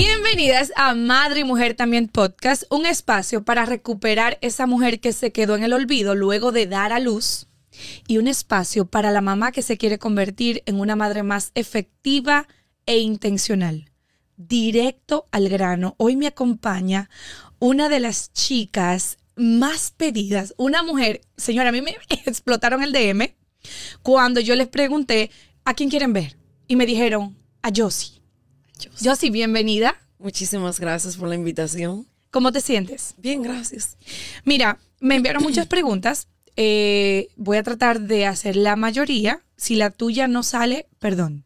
Bienvenidas a Madre y Mujer también Podcast, un espacio para recuperar esa mujer que se quedó en el olvido luego de dar a luz y un espacio para la mamá que se quiere convertir en una madre más efectiva e intencional. Directo al grano. Hoy me acompaña una de las chicas más pedidas, una mujer, señora, a mí me explotaron el DM cuando yo les pregunté a quién quieren ver y me dijeron a Josie. Yo sí, bienvenida. Muchísimas gracias por la invitación. ¿Cómo te sientes? Bien, gracias. Mira, me enviaron muchas preguntas. Eh, voy a tratar de hacer la mayoría. Si la tuya no sale, perdón.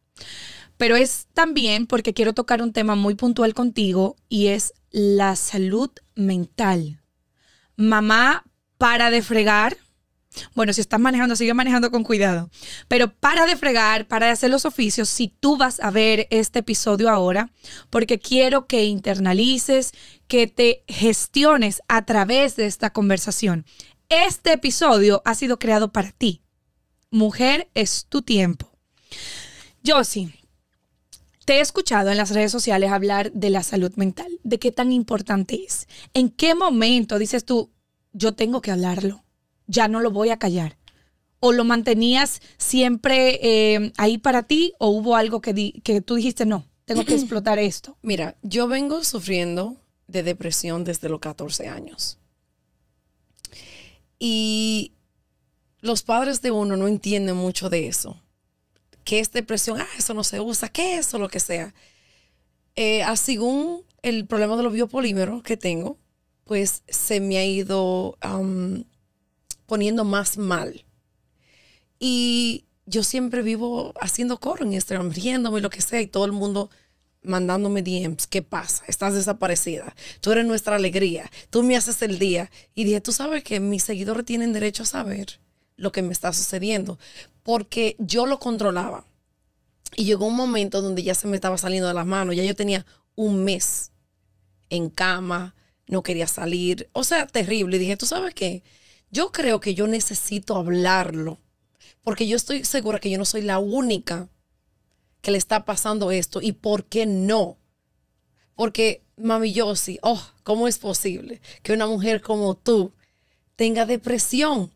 Pero es también porque quiero tocar un tema muy puntual contigo y es la salud mental. Mamá, para de fregar bueno, si estás manejando, sigue manejando con cuidado. Pero para de fregar, para de hacer los oficios, si tú vas a ver este episodio ahora, porque quiero que internalices, que te gestiones a través de esta conversación. Este episodio ha sido creado para ti. Mujer, es tu tiempo. Josie, te he escuchado en las redes sociales hablar de la salud mental, de qué tan importante es. ¿En qué momento dices tú, yo tengo que hablarlo? ya no lo voy a callar? ¿O lo mantenías siempre eh, ahí para ti o hubo algo que, que tú dijiste, no, tengo que explotar esto? Mira, yo vengo sufriendo de depresión desde los 14 años. Y los padres de uno no entienden mucho de eso. ¿Qué es depresión? Ah, eso no se usa. ¿Qué es eso? Lo que sea. Eh, según el problema de los biopolímeros que tengo, pues se me ha ido poniendo más mal. Y yo siempre vivo haciendo coro en Instagram, riéndome, lo que sea, y todo el mundo mandándome DMs, ¿qué pasa? Estás desaparecida, tú eres nuestra alegría, tú me haces el día. Y dije, tú sabes que mis seguidores tienen derecho a saber lo que me está sucediendo, porque yo lo controlaba. Y llegó un momento donde ya se me estaba saliendo de las manos, ya yo tenía un mes en cama, no quería salir, o sea, terrible. Y dije, tú sabes que yo creo que yo necesito hablarlo, porque yo estoy segura que yo no soy la única que le está pasando esto y por qué no. Porque, mami sí, oh, ¿cómo es posible que una mujer como tú tenga depresión?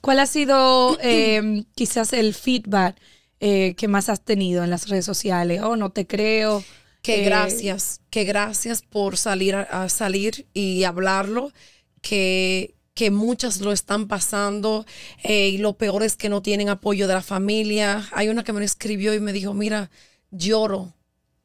¿Cuál ha sido eh, quizás el feedback eh, que más has tenido en las redes sociales? Oh, no te creo. Que eh, gracias, que gracias por salir a salir y hablarlo, que, que muchas lo están pasando eh, y lo peor es que no tienen apoyo de la familia. Hay una que me escribió y me dijo, mira, lloro,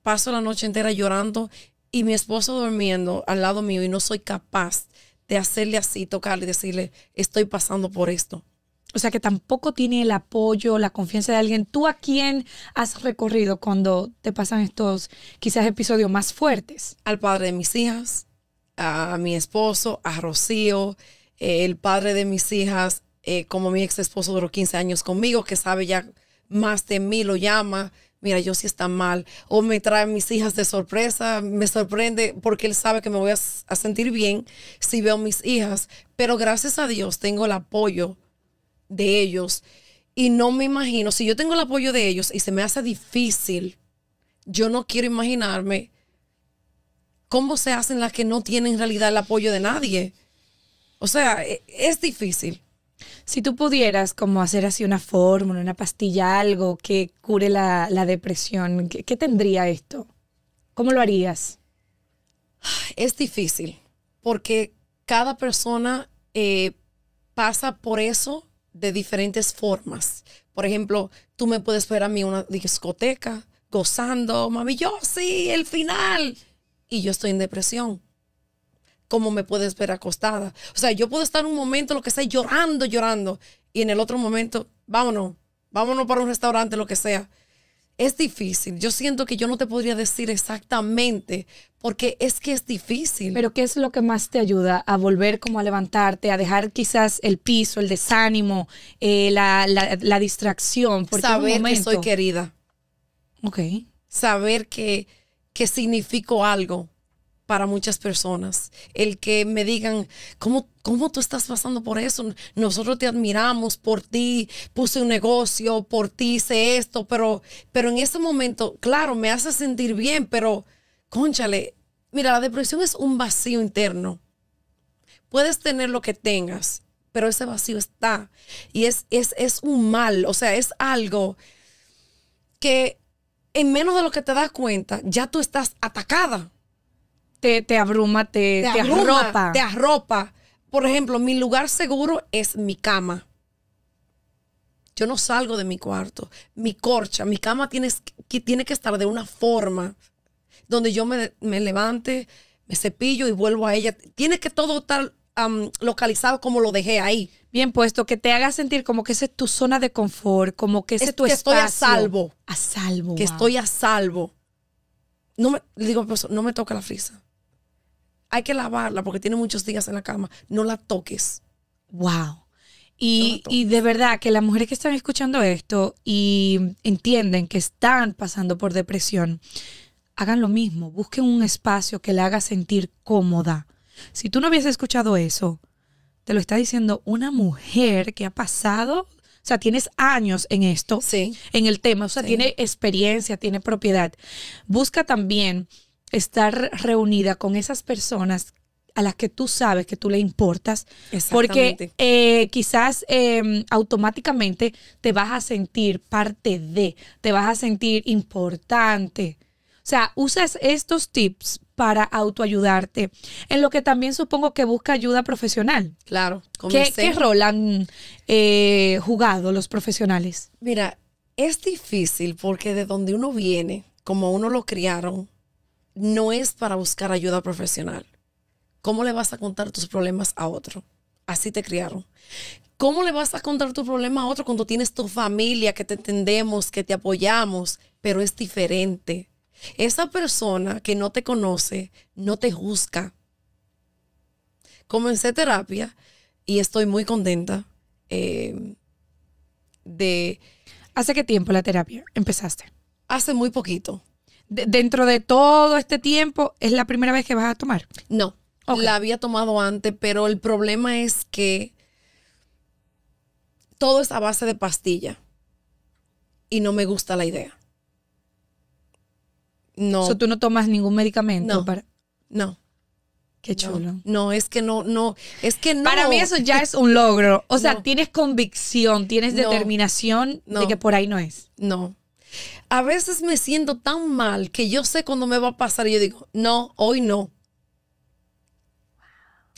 paso la noche entera llorando y mi esposo durmiendo al lado mío y no soy capaz de hacerle así, tocarle y decirle, estoy pasando por esto. O sea que tampoco tiene el apoyo, la confianza de alguien. ¿Tú a quién has recorrido cuando te pasan estos quizás episodios más fuertes? Al padre de mis hijas, a mi esposo, a Rocío, el padre de mis hijas, eh, como mi ex esposo duró 15 años conmigo, que sabe ya más de mí, lo llama, mira, yo sí está mal, o me trae mis hijas de sorpresa, me sorprende porque él sabe que me voy a, a sentir bien si veo mis hijas, pero gracias a Dios tengo el apoyo de ellos y no me imagino, si yo tengo el apoyo de ellos y se me hace difícil, yo no quiero imaginarme cómo se hacen las que no tienen en realidad el apoyo de nadie. O sea, e, es difícil. Si tú pudieras como hacer así una fórmula, una pastilla, algo que cure la, depresión, ¿qué, tendría esto? ¿Cómo lo harías? Es difícil, porque cada persona eh, pasa por eso de diferentes formas. Por ejemplo, tú me puedes ver a mí en una discoteca gozando, mami, yo sí, el final. Y yo estoy en depresión Cómo me puedes ver acostada. O sea, yo puedo estar un momento, lo que sea, llorando, llorando, y en el otro momento, vámonos, vámonos para un restaurante, lo que sea. Es difícil. Yo siento que yo no te podría decir exactamente, porque es que es difícil. Pero ¿qué es lo que más te ayuda a volver como a levantarte, a dejar quizás el piso, el desánimo, eh, la, distracción? Saber que soy querida. Ok. Saber que, que significo algo para muchas personas. El que me digan, ¿cómo, tú estás pasando por eso? Nosotros te admiramos por ti, puse un negocio, por ti hice esto, pero, pero en ese momento, claro, me hace sentir bien, pero, conchale, mira, la depresión es un vacío interno. Puedes tener lo que tengas, pero ese vacío está. Y es, es, es un mal, o sea, es algo que en menos de lo que te das cuenta, ya tú estás atacada te, abruma, te, arropa. Te arropa. Por ejemplo, mi lugar seguro es mi cama. Yo no salgo de mi cuarto. Mi corcha, mi cama tiene que, tiene que estar de una forma donde yo me, levante, me cepillo y vuelvo a ella. Tiene que todo estar localizado como lo dejé ahí. Bien puesto, que te haga sentir como que esa es tu zona de confort, como que ese es, que estoy a salvo. A salvo. Que estoy a salvo. No me, digo, pues, no me toca la frisa hay que lavarla porque tiene muchos días en la cama, no la toques. Wow. Y, de verdad que las mujeres que están escuchando esto y entienden que están pasando por depresión, hagan lo mismo, busquen un espacio que la haga sentir cómoda. Si tú no hubieses escuchado eso, te lo está diciendo una mujer que ha pasado, o sea, tienes años en esto, en el tema, o sea, tiene experiencia, tiene propiedad. Busca también estar reunida con esas personas a las que tú sabes que tú le importas, porque eh, quizás em, automáticamente te vas a sentir parte de, te vas a sentir importante. O sea, usas estos tips para autoayudarte, en lo que también supongo que busca ayuda profesional. Claro. ¿Qué, ¿Qué, rol han eh, jugado los profesionales? Mira, es difícil porque de donde uno viene, como uno lo criaron, no es para buscar ayuda profesional. ¿Cómo le vas a contar tus problemas a otro? Así te criaron. ¿Cómo le vas a contar tu problema a otro cuando tienes tu familia, que te entendemos, que te apoyamos, pero es diferente? Esa persona que no te conoce, no te juzga. Comencé terapia y estoy muy contenta eh, de... ¿Hace qué tiempo la terapia empezaste? Hace muy poquito dentro de todo este tiempo, ¿es la primera vez que vas a tomar? No, la había tomado antes, pero el problema es que todo es a base de pastilla y no me gusta la idea. No. O sea, tú no tomas ningún medicamento no, para. No. Qué chulo. No, es que no, no, es que no. Para mí eso ya es un logro. O sea, tienes convicción, tienes determinación de que por ahí no es. No, a veces me siento tan mal que yo sé cuándo me va a pasar y yo digo, no, hoy no.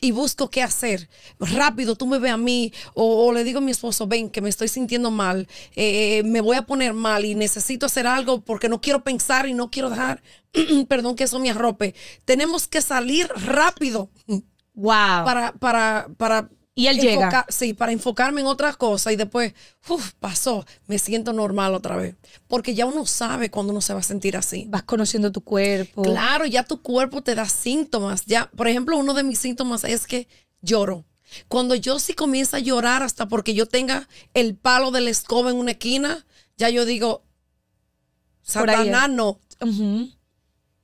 Y busco qué hacer. Rápido, tú me ve a mí. O, le digo a mi esposo, ven, que me estoy sintiendo mal. Eh, eh, me voy a poner mal y necesito hacer algo porque no quiero pensar y no quiero dejar, perdón, que eso me arrope. Tenemos que salir rápido. Wow. Para, para, para y él llega. Sí, para enfocarme en otras cosas y después, uff, pasó, me siento normal otra vez. Porque ya uno sabe cuando uno se va a sentir así. Vas conociendo tu cuerpo. Claro, ya tu cuerpo te da síntomas. Ya, por ejemplo, uno de mis síntomas es que lloro. Cuando yo sí comienza a llorar hasta porque yo tenga el palo de la escoba en una esquina, ya yo digo, Satanás no.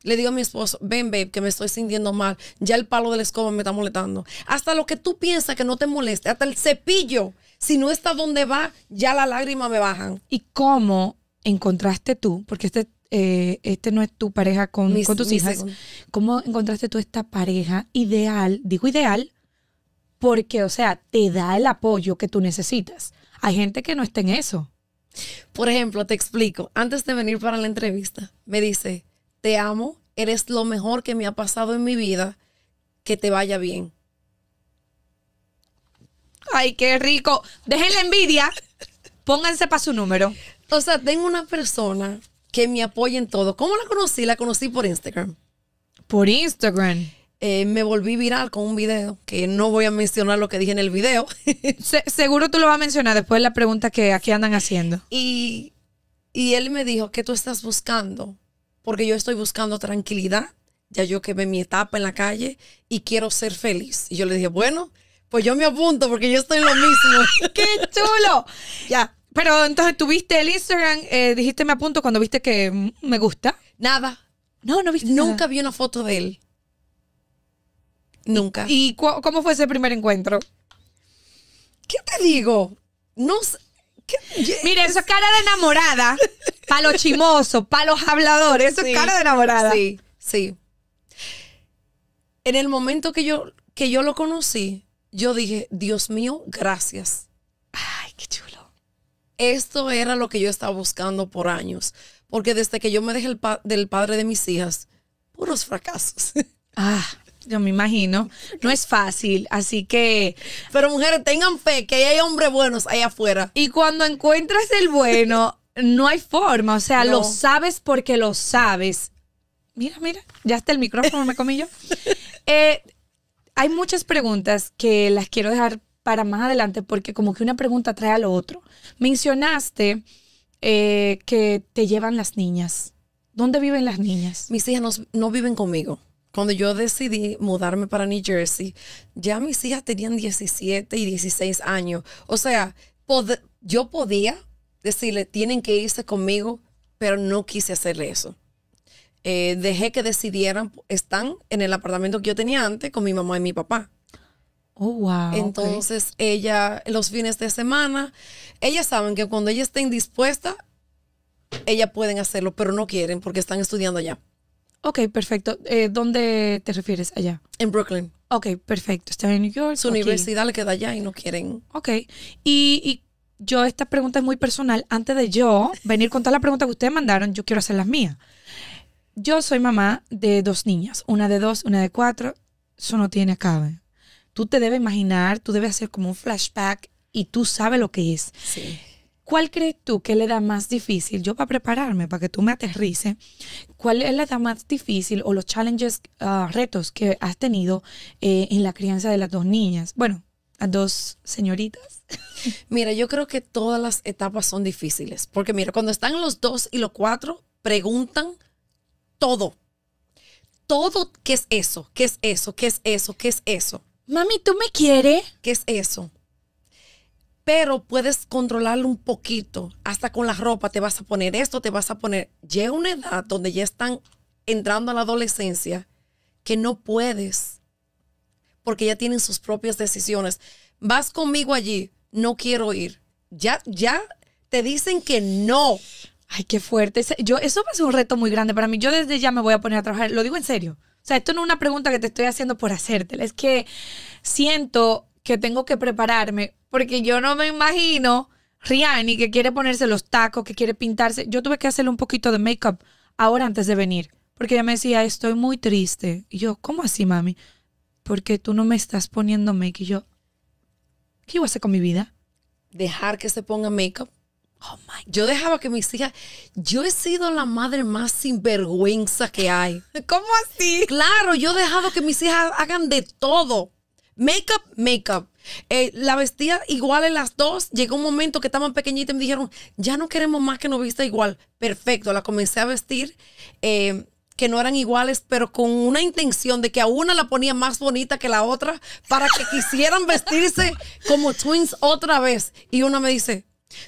Le digo a mi esposo, ven, babe, que me estoy sintiendo mal. Ya el palo de la escoba me está molestando. Hasta lo que tú piensas que no te moleste, hasta el cepillo, si no está donde va, ya las lágrimas me bajan. ¿Y cómo encontraste tú? Porque este, eh, este no es tu pareja con, tus hijas. ¿Cómo encontraste tú esta pareja ideal? Digo ideal porque, o sea, te da el apoyo que tú necesitas. Hay gente que no está en eso. Por ejemplo, te explico. Antes de venir para la entrevista, me dice te amo, eres lo mejor que me ha pasado en mi vida, que te vaya bien. Ay, qué rico. Dejen la envidia. Pónganse para su número. O sea, tengo una persona que me apoya en todo. ¿Cómo la conocí? La conocí por Instagram. Por Instagram. Eh, me volví viral con un video, que no voy a mencionar lo que dije en el video. seguro tú lo vas a mencionar después de la pregunta que aquí andan haciendo. Y, y él me dijo, ¿qué tú estás buscando? porque yo estoy buscando tranquilidad, ya yo quemé mi etapa en la calle y quiero ser feliz. Y yo le dije, bueno, pues yo me apunto porque yo estoy en lo mismo. ¡Qué chulo! ya. Pero entonces tuviste el Instagram, eh, dijiste me apunto cuando viste que mm, me gusta. Nada. No, no viste. Nunca vi una foto de él. Nunca. ¿Y cómo fue ese primer encuentro? ¿Qué te digo? No sé Mire, eso es cara de enamorada, para los chimosos, para los habladores, eso es cara de enamorada. Sí, sí. En el momento que yo, que yo lo conocí, yo dije, Dios mío, gracias. Ay, qué chulo. Esto era lo que yo estaba buscando por años, porque desde que yo me dejé del padre de mis hijas, puros fracasos. Ah, yo me imagino. No es fácil, así que... Pero mujeres, tengan fe que hay hombres buenos ahí afuera. Y cuando encuentras el bueno, no hay forma, o sea, lo sabes porque lo sabes. Mira, mira, ya está el micrófono, me comí yo. Eh, hay muchas preguntas que las quiero dejar para más adelante porque como que una pregunta trae a lo otro. Mencionaste eh, que te llevan las niñas. ¿Dónde viven las niñas? Mis hijas no viven conmigo cuando yo decidí mudarme para New Jersey, ya mis hijas tenían 17 y 16 años. O sea, yo podía decirle, tienen que irse conmigo, pero no quise hacerle eso. Eh, dejé que decidieran, están en el apartamento que yo tenía antes con mi mamá y mi papá. Oh, wow. Entonces, ella, los fines de semana, ellas saben que cuando ella estén dispuestas, ellas pueden hacerlo, pero no quieren porque están estudiando allá. Ok, perfecto. Eh, ¿Dónde te refieres allá? En Brooklyn. Ok, perfecto. ¿Está en New York. Su universidad le queda allá y no quieren. Ok. Y, y, yo, esta pregunta es muy personal. Antes de yo venir con todas las preguntas que ustedes mandaron, yo quiero hacer las mías. Yo soy mamá de dos niñas, una de dos, una de cuatro. Eso no tiene acabe. Tú te debes imaginar, tú debes hacer como un flashback y tú sabes lo que es. Sí. ¿Cuál crees tú que le da más difícil? Yo para prepararme, para que tú me aterrices, ¿cuál es la edad más difícil o los challenges, ah, retos que has tenido eh, en la crianza de las dos niñas? Bueno, las dos señoritas. Mira, yo creo que todas las etapas son difíciles, porque mira, cuando están los dos y los cuatro, preguntan todo. Todo, ¿qué es eso? ¿Qué es eso? ¿Qué es eso? ¿Qué es eso? Mami, ¿tú me quieres? ¿Qué es eso? pero puedes controlarlo un poquito. Hasta con la ropa te vas a poner esto, te vas a poner. Llega una edad donde ya están entrando a la adolescencia que no puedes, porque ya tienen sus propias decisiones. Vas conmigo allí, no quiero ir. Ya, ya te dicen que no. Ay, qué fuerte. Yo, eso va a ser un reto muy grande para mí. Yo desde ya me voy a poner a trabajar. Lo digo en serio. O sea, esto no es una pregunta que te estoy haciendo por hacértela. Es que siento que tengo que prepararme, porque yo no me imagino Rihanna que quiere ponerse los tacos, que quiere pintarse. Yo tuve que hacerle un poquito de make-up ahora antes de venir, porque ella me decía, estoy muy triste. Y yo, ¿cómo así, mami? Porque tú no me estás poniendo make. Y yo, ¿qué iba a hacer con mi vida? Dejar que se ponga make-up. Oh my yo dejaba que mis hijas. Yo he sido la madre más sinvergüenza que hay. ¿Cómo así? Claro, yo he dejado que mis hijas hagan de todo. Makeup, makeup. Eh, la vestía igual en las dos. Llegó un momento que estaban pequeñitas y me dijeron, ya no queremos más que nos vista igual. Perfecto, la comencé a vestir. Eh, que no eran iguales, pero con una intención de que a una la ponía más bonita que la otra para que quisieran vestirse como twins otra vez. Y una me dice,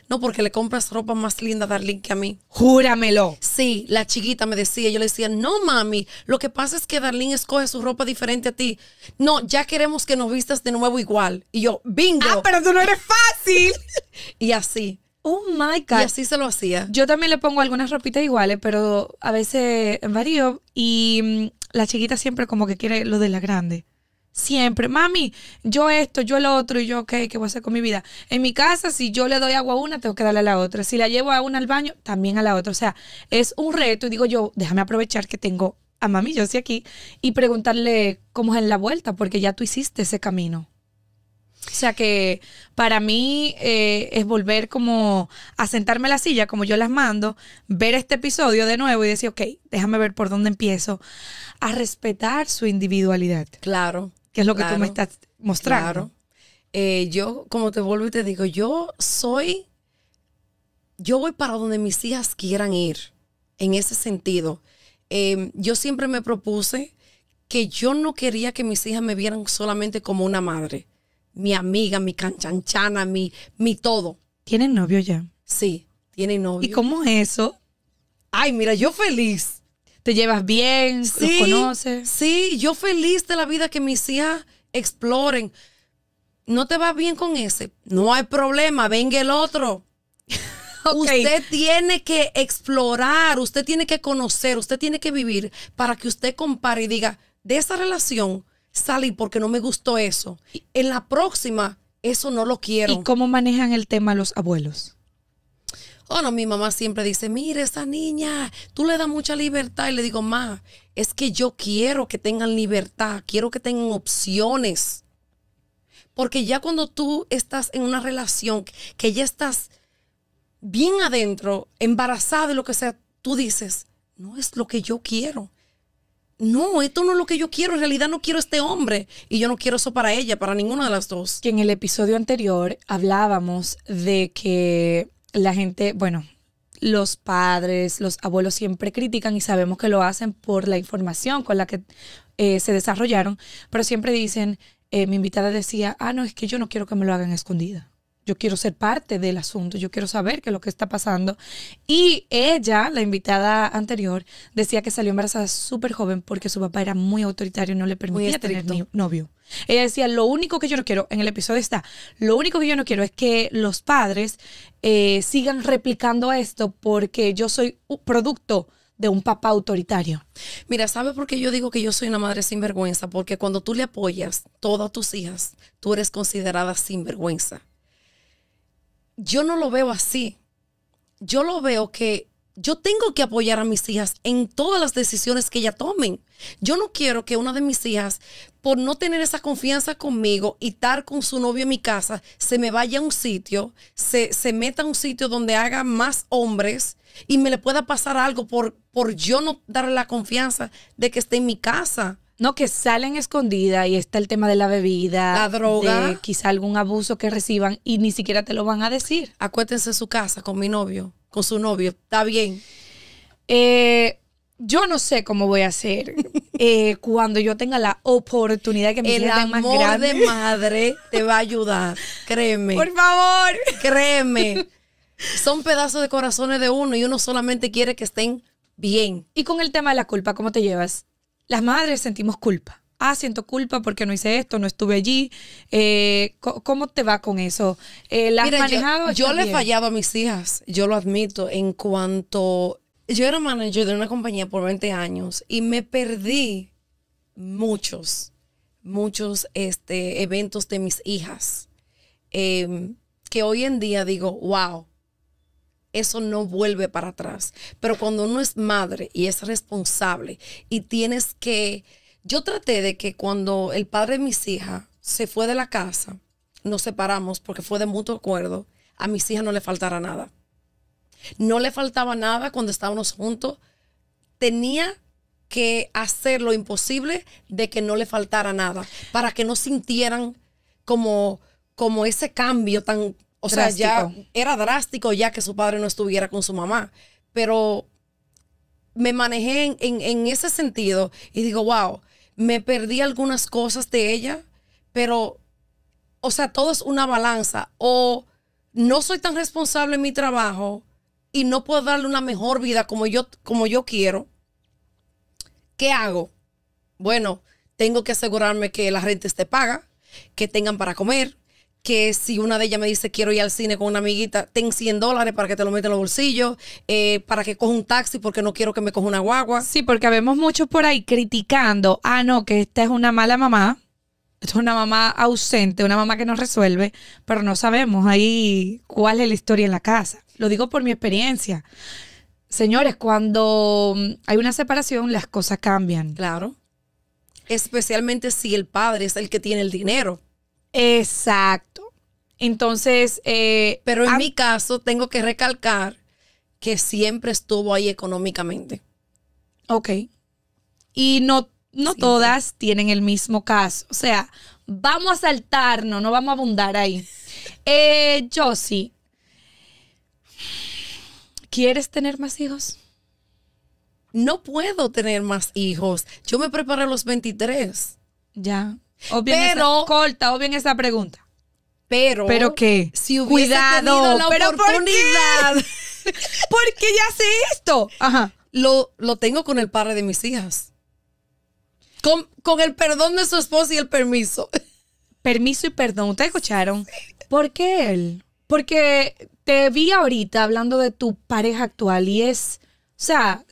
no, porque le compras ropa más linda a Darlene que a mí. Júramelo. Sí, la chiquita me decía, yo le decía, no mami, lo que pasa es que Darlene escoge su ropa diferente a ti. No, ya queremos que nos vistas de nuevo igual. Y yo, bingo. Ah, pero tú no eres fácil. y así. Oh my God. Y así se lo hacía. Yo también le pongo algunas ropitas iguales, pero a veces varío. Y mm, la chiquita siempre como que quiere lo de la grande. Siempre, mami, yo esto, yo lo otro, y yo, ok, ¿qué voy a hacer con mi vida? En mi casa, si yo le doy agua a una, tengo que darle a la otra. Si la llevo a una al baño, también a la otra. O sea, es un reto y digo yo, déjame aprovechar que tengo a mami yo estoy aquí y preguntarle cómo es en la vuelta, porque ya tú hiciste ese camino. O sea que para mí eh, es volver como a sentarme en la silla, como yo las mando, ver este episodio de nuevo y decir, ok, déjame ver por dónde empiezo, a respetar su individualidad. Claro que es lo que tú me estás mostrando. Claro. Eh, yo, como te vuelvo y te digo, yo soy, yo voy para donde mis hijas quieran ir, en ese sentido. Em, yo siempre me propuse que yo no quería que mis hijas me vieran solamente como una madre, mi amiga, mi canchanchana, mi, mi todo. ¿Tienen novio ya? Sí, tienen novio. ¿Y cómo es eso? Ay, mira, yo feliz te llevas bien, sí, los conoces. Sí, yo feliz de la vida que mis hijas exploren. No te va bien con ese. No hay problema, venga el otro. Usted tiene que explorar, usted tiene que conocer, usted tiene que vivir para que usted compare y diga, de esa relación salí porque no me gustó eso. En la próxima, eso no lo quiero. ¿Y cómo manejan el tema los abuelos? Bueno, mi mamá siempre dice, mire, esa niña, tú le das mucha libertad. Y le digo, ma, es que yo quiero que tengan libertad, quiero que tengan opciones. Porque ya cuando tú estás en una relación que ya estás bien adentro, embarazada y lo que sea, tú dices, no es lo que yo quiero. No, esto no es lo que yo quiero. En realidad no quiero este hombre. Y yo no quiero eso para ella, para ninguna de las dos. Que en el episodio anterior hablábamos de que la gente, bueno, los padres, los abuelos siempre critican y sabemos que lo hacen por la información con la que eh, se desarrollaron, pero siempre dicen, eh, mi invitada decía, ah, no, es que yo no quiero que me lo hagan escondida yo quiero ser parte del asunto, yo quiero saber qué es lo que está pasando. Y ella, la invitada anterior, decía que salió embarazada súper joven porque su papá era muy autoritario y no le permitía tener novio. Ella decía, lo único que yo no quiero, en el episodio está, lo único que yo no quiero es que los padres eh, sigan replicando esto porque yo soy producto de un papá autoritario. Mira, ¿sabes por qué yo digo que yo soy una madre sinvergüenza? Porque cuando tú le apoyas todas tus hijas, tú eres considerada sinvergüenza yo no lo veo así. Yo lo veo que yo tengo que apoyar a mis hijas en todas las decisiones que ellas tomen. Yo no quiero que una de mis hijas, por no tener esa confianza conmigo y estar con su novio en mi casa, se me vaya a un sitio, se, se meta a un sitio donde haga más hombres y me le pueda pasar algo por, por yo no darle la confianza de que esté en mi casa. No, que salen escondidas y está el tema de la bebida. La droga. quizá algún abuso que reciban y ni siquiera te lo van a decir. Acuétense en su casa con mi novio, con su novio. Está bien. Eh, yo no sé cómo voy a hacer eh, cuando yo tenga la oportunidad que me El más grande. de madre te va a ayudar, créeme. Por favor. Créeme. Son pedazos de corazones de uno y uno solamente quiere que estén bien. Y con el tema de la culpa, ¿cómo te llevas? Las madres sentimos culpa. Ah, siento culpa porque no hice esto, no estuve allí. Eh, ¿Cómo te va con eso? Eh, manejado? Yo, le he fallado a mis hijas, yo lo admito, en cuanto... Yo era manager de una compañía por 20 años y me perdí muchos, muchos este, eventos de mis hijas. Em, que hoy en día digo, wow, eso no vuelve para atrás. Pero cuando uno es madre y es responsable y tienes que... Yo traté de que cuando el padre de mis hijas se fue de la casa, nos separamos porque fue de mutuo acuerdo, a mis hijas no le faltara nada. No le faltaba nada cuando estábamos juntos. Tenía que hacer lo imposible de que no le faltara nada, para que no sintieran como, como ese cambio tan, o sea, ya era drástico ya que su padre no estuviera con su mamá. Pero me manejé en, ese sentido y digo, wow, me perdí algunas cosas de ella, pero, o sea, todo es una balanza. O no soy tan responsable en mi trabajo y no puedo darle una mejor vida como yo, como yo quiero. ¿Qué hago? Bueno, tengo que asegurarme que la renta esté paga, que tengan para comer, que si una de ellas me dice quiero ir al cine con una amiguita, ten 100 dólares para que te lo meta en los bolsillos, eh, para que coja un taxi porque no quiero que me coja una guagua. Sí, porque vemos muchos por ahí criticando, ah, no, que esta es una mala mamá, es una mamá ausente, una mamá que no resuelve, pero no sabemos ahí cuál es la historia en la casa. Lo digo por mi experiencia. Señores, cuando mm, hay una separación, las cosas cambian. Claro. Especialmente si el padre es el que tiene el dinero. Exacto. Entonces. Eh, Pero en mi caso, tengo que recalcar que siempre estuvo ahí económicamente. Ok. Y no, no todas tienen el mismo caso. O sea, vamos a saltarnos, no vamos a abundar ahí. Eh, Josie, ¿quieres tener más hijos? No puedo tener más hijos. Yo me preparé a los 23. Ya. O bien pero, esa, corta, o bien esa pregunta. Pero, ¿pero qué? Si Cuidado, la oportunidad. ¿por qué? ya sé esto? Ajá. Lo, lo tengo con el padre de mis hijas. Con, con el perdón de su esposo y el permiso. Permiso y perdón. ¿Ustedes escucharon? ¿Por qué él? Porque te vi ahorita hablando de tu pareja actual y es, o sea,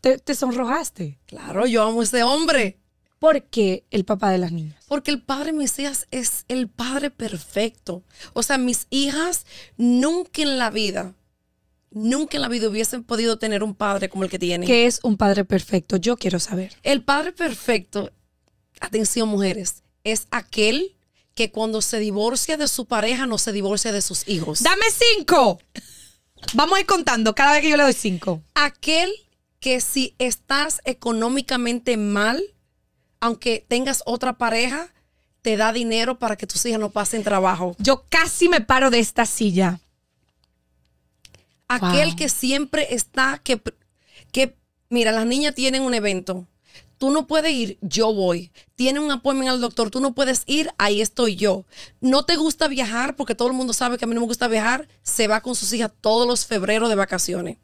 te, sonrojaste. Claro, yo amo ese hombre. ¿Por qué el papá de las niñas? Porque el padre Mesías es el padre perfecto. O sea, mis hijas nunca en la vida, nunca en la vida hubiesen podido tener un padre como el que tienen. ¿Qué es un padre perfecto? Yo quiero saber. El padre perfecto, atención mujeres, es aquel que cuando se divorcia de su pareja no se divorcia de sus hijos. Dame cinco. Vamos a ir contando cada vez que yo le doy cinco. Aquel que si estás económicamente mal, aunque tengas otra pareja, te da dinero para que tus hijas no pasen trabajo. Yo casi me paro de esta silla. Aquel que siempre está, que, que, mira, las niñas tienen un evento. Tú no puedes ir, yo voy. Tienen un en al doctor, tú no puedes ir, ahí estoy yo. No te gusta viajar, porque todo el mundo sabe que a mí no me gusta viajar, se va con sus hijas todos los febreros de vacaciones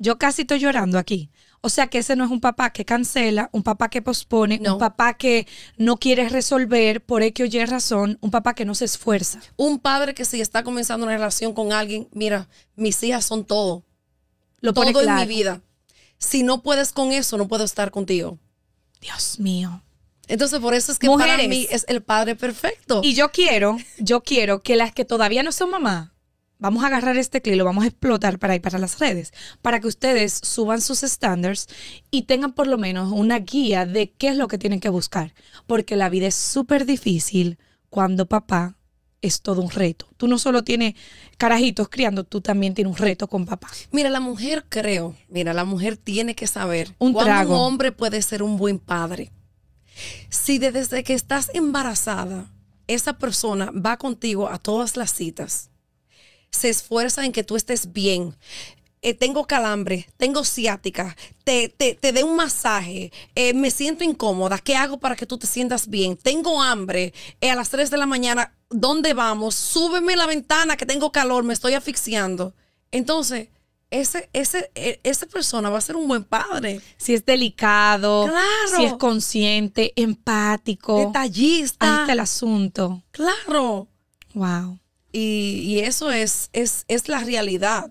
yo casi estoy llorando aquí. O sea que ese no es un papá que cancela, un papá que pospone, un papá que no quiere resolver por X o Y razón, un papá que no se esfuerza. Un padre que si está comenzando una relación con alguien, mira, mis hijas son todo. Lo todo en mi vida. Si no puedes con eso, no puedo estar contigo. Dios mío. Entonces, por eso es que para mí es el padre perfecto. Y yo quiero, yo quiero que las que todavía no son mamá, vamos a agarrar este clip, lo vamos a explotar para ir para las redes, para que ustedes suban sus estándares y tengan por lo menos una guía de qué es lo que tienen que buscar, porque la vida es súper difícil cuando papá es todo un reto. Tú no solo tienes carajitos criando, tú también tienes un reto con papá. Mira, la mujer creo, mira, la mujer tiene que saber un un hombre puede ser un buen padre. Si desde que estás embarazada, esa persona va contigo a todas las citas, se esfuerza en que tú estés bien. Eh, tengo calambre, tengo ciática, te, te, te dé un masaje, eh, me siento incómoda, ¿qué hago para que tú te sientas bien? Tengo hambre eh, a las 3 de la mañana, ¿dónde vamos? Súbeme la ventana que tengo calor, me estoy asfixiando. Entonces, ese, ese, e, esa persona va a ser un buen padre. Si es delicado, si es consciente, empático, detallista. Ahí está el asunto. Claro. Wow. Y, eso es, es, la realidad.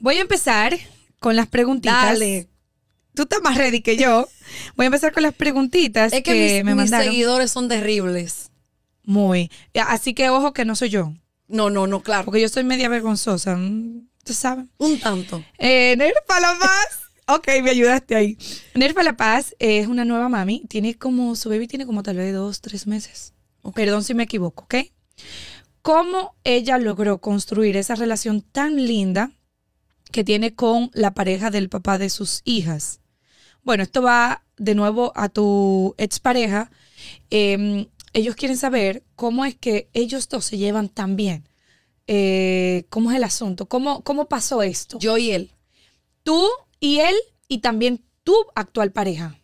Voy a empezar con las preguntitas. Dale. Tú estás más ready que yo. Voy a empezar con las preguntitas que, mis, me mandaron. Mis seguidores son terribles. Muy. Así que ojo que no soy yo. No, no, no, claro. Porque yo soy media vergonzosa. ¿Tú sabes? Un tanto. Eh, Nerfa La Paz. ok, me ayudaste ahí. Nerfa La Paz es una nueva mami. Tiene como, su baby tiene como tal vez dos, tres meses. Perdón si me equivoco, ¿ok? cómo ella logró construir esa relación tan linda que tiene con la pareja del papá de sus hijas. Bueno, esto va de nuevo a tu expareja. Em, ellos quieren saber cómo es que ellos dos se llevan tan bien. Eh, ¿Cómo es el asunto? ¿Cómo pasó esto? Yo y él. Tú y él y también tu actual pareja.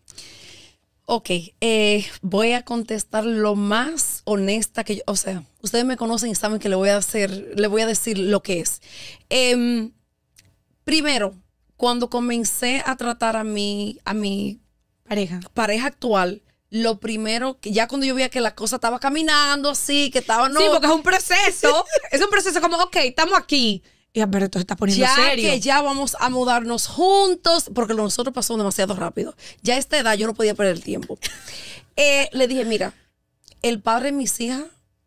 Ok, eh, voy a contestar lo más honesta que yo, o sea, ustedes me conocen y saben que le voy a hacer, le voy a decir lo que es. Em, primero, cuando comencé a tratar a mi, a mi pareja. pareja actual, lo primero, que ya cuando yo veía que la cosa estaba caminando así, que estaba no. Sí, porque es un proceso. es un proceso como, ok, estamos aquí. Y está poniendo ya que ya vamos a mudarnos juntos, porque nosotros pasamos demasiado rápido. Ya a esta edad yo no podía perder el tiempo. Eh, le dije, mira, el padre de mis hijas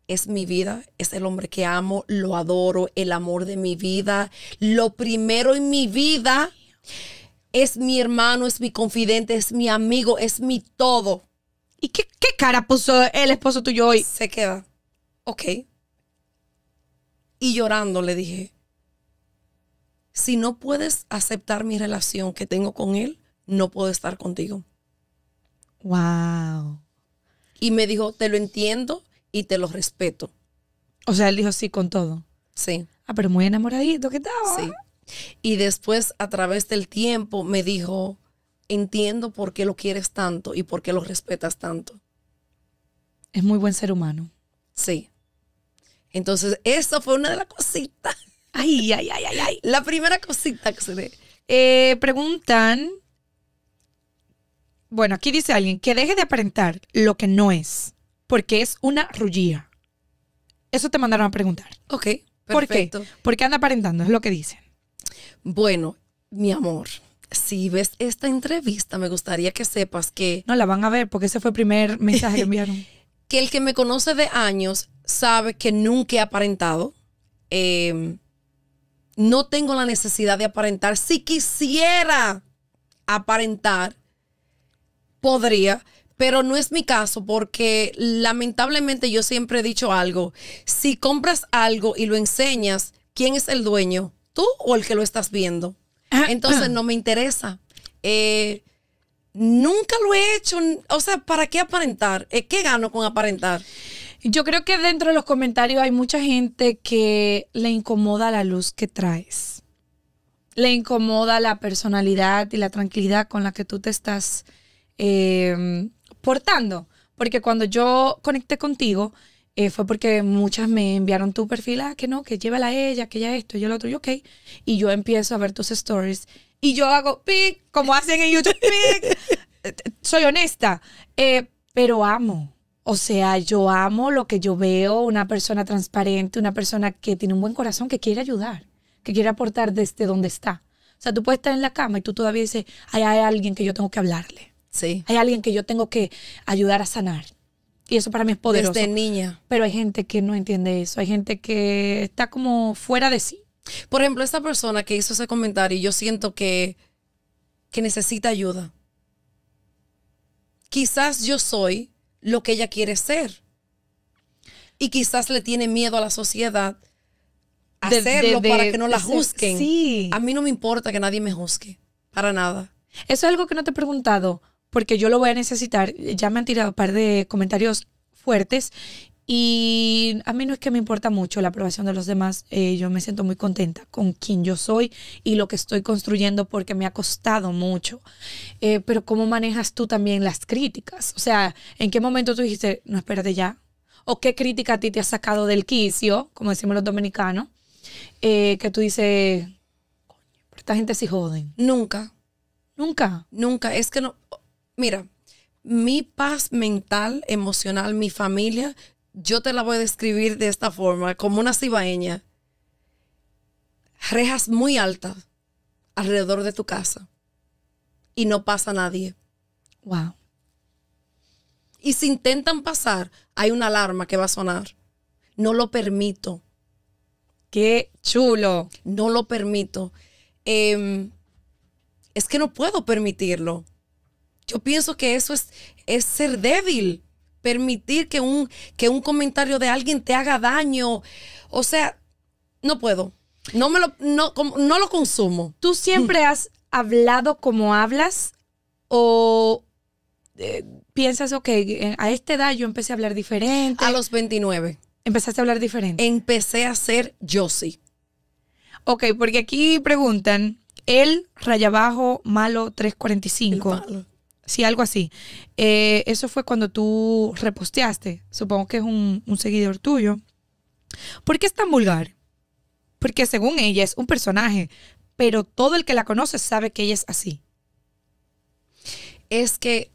es mi vida, es el hombre que amo, lo adoro, el amor de mi vida, lo primero en mi vida. Es mi hermano, es mi confidente, es mi amigo, es mi todo. ¿Y qué, qué cara puso el esposo tuyo hoy? Se queda. Ok. Y llorando le dije, si no puedes aceptar mi relación que tengo con él, no puedo estar contigo. Wow. Y me dijo, te lo entiendo y te lo respeto. O sea, él dijo sí con todo. Sí. Ah, pero muy enamoradito ¿qué estaba. Sí. Y después, a través del tiempo, me dijo, entiendo por qué lo quieres tanto y por qué lo respetas tanto. Es muy buen ser humano. Sí. Entonces, eso fue una de las cositas Ay, ay, ay, ay, ay. La primera cosita que se ve. Eh, preguntan. Bueno, aquí dice alguien que deje de aparentar lo que no es, porque es una rullía. Eso te mandaron a preguntar. Ok. Perfecto. ¿Por qué? Porque anda aparentando, es lo que dicen. Bueno, mi amor, si ves esta entrevista, me gustaría que sepas que. No, la van a ver porque ese fue el primer mensaje que enviaron. que el que me conoce de años sabe que nunca he aparentado. Eh, no tengo la necesidad de aparentar. Si quisiera aparentar, podría, pero no es mi caso porque lamentablemente yo siempre he dicho algo. Si compras algo y lo enseñas, ¿quién es el dueño? ¿Tú o el que lo estás viendo? Ah, Entonces ah. no me interesa. Eh, nunca lo he hecho. O sea, ¿para qué aparentar? Eh, ¿Qué gano con aparentar? Yo creo que dentro de los comentarios hay mucha gente que le incomoda la luz que traes. Le incomoda la personalidad y la tranquilidad con la que tú te estás em, portando. Porque cuando yo conecté contigo, eh, fue porque muchas me enviaron tu perfil, ah, que no, que llévala a ella, que ella esto, yo lo otro, y ok. Y yo empiezo a ver tus stories y yo hago pic, como hacen en YouTube, pic. Soy honesta, eh, pero amo. O sea, yo amo lo que yo veo, una persona transparente, una persona que tiene un buen corazón, que quiere ayudar, que quiere aportar desde donde está. O sea, tú puedes estar en la cama y tú todavía dices, hay, hay alguien que yo tengo que hablarle. Sí. Hay alguien que yo tengo que ayudar a sanar. Y eso para mí es poderoso. Desde niña. Pero hay gente que no entiende eso. Hay gente que está como fuera de sí. Por ejemplo, esta persona que hizo ese comentario, yo siento que, que necesita ayuda. Quizás yo soy lo que ella quiere ser. Y quizás le tiene miedo a la sociedad hacerlo para que no la juzguen. Sí. A mí no me importa que nadie me juzgue, para nada. Eso es algo que no te he preguntado, porque yo lo voy a necesitar. Ya me han tirado un par de comentarios fuertes y a mí no es que me importa mucho la aprobación de los demás, eh, yo me siento muy contenta con quien yo soy y lo que estoy construyendo porque me ha costado mucho. Eh, pero ¿cómo manejas tú también las críticas? O sea, ¿en qué momento tú dijiste, no, espérate ya? ¿O qué crítica a ti te ha sacado del quicio, como decimos los dominicanos, eh, que tú dices, coño, esta gente se joden? Nunca. Nunca. Nunca. Es que no, mira, mi paz mental, emocional, mi familia, yo te la voy a describir de esta forma, como una cibaeña, rejas muy altas alrededor de tu casa y no pasa nadie. Wow. Y si intentan pasar, hay una alarma que va a sonar. No lo permito. Qué chulo. No lo permito. Em, es que no puedo permitirlo. Yo pienso que eso es, es ser débil permitir que un, que un comentario de alguien te haga daño. O sea, no puedo. No me lo, no, no lo consumo. ¿Tú siempre has hablado como hablas? ¿O eh, piensas, ok, a esta edad yo empecé a hablar diferente? A los 29. ¿Empezaste a hablar diferente? Empecé a ser yo sí. Ok, porque aquí preguntan, el rayabajo malo 345. Sí, algo así. Eh, eso fue cuando tú reposteaste. Supongo que es un, seguidor tuyo. ¿Por qué es tan vulgar? Porque según ella es un personaje, pero todo el que la conoce sabe que ella es así. Es que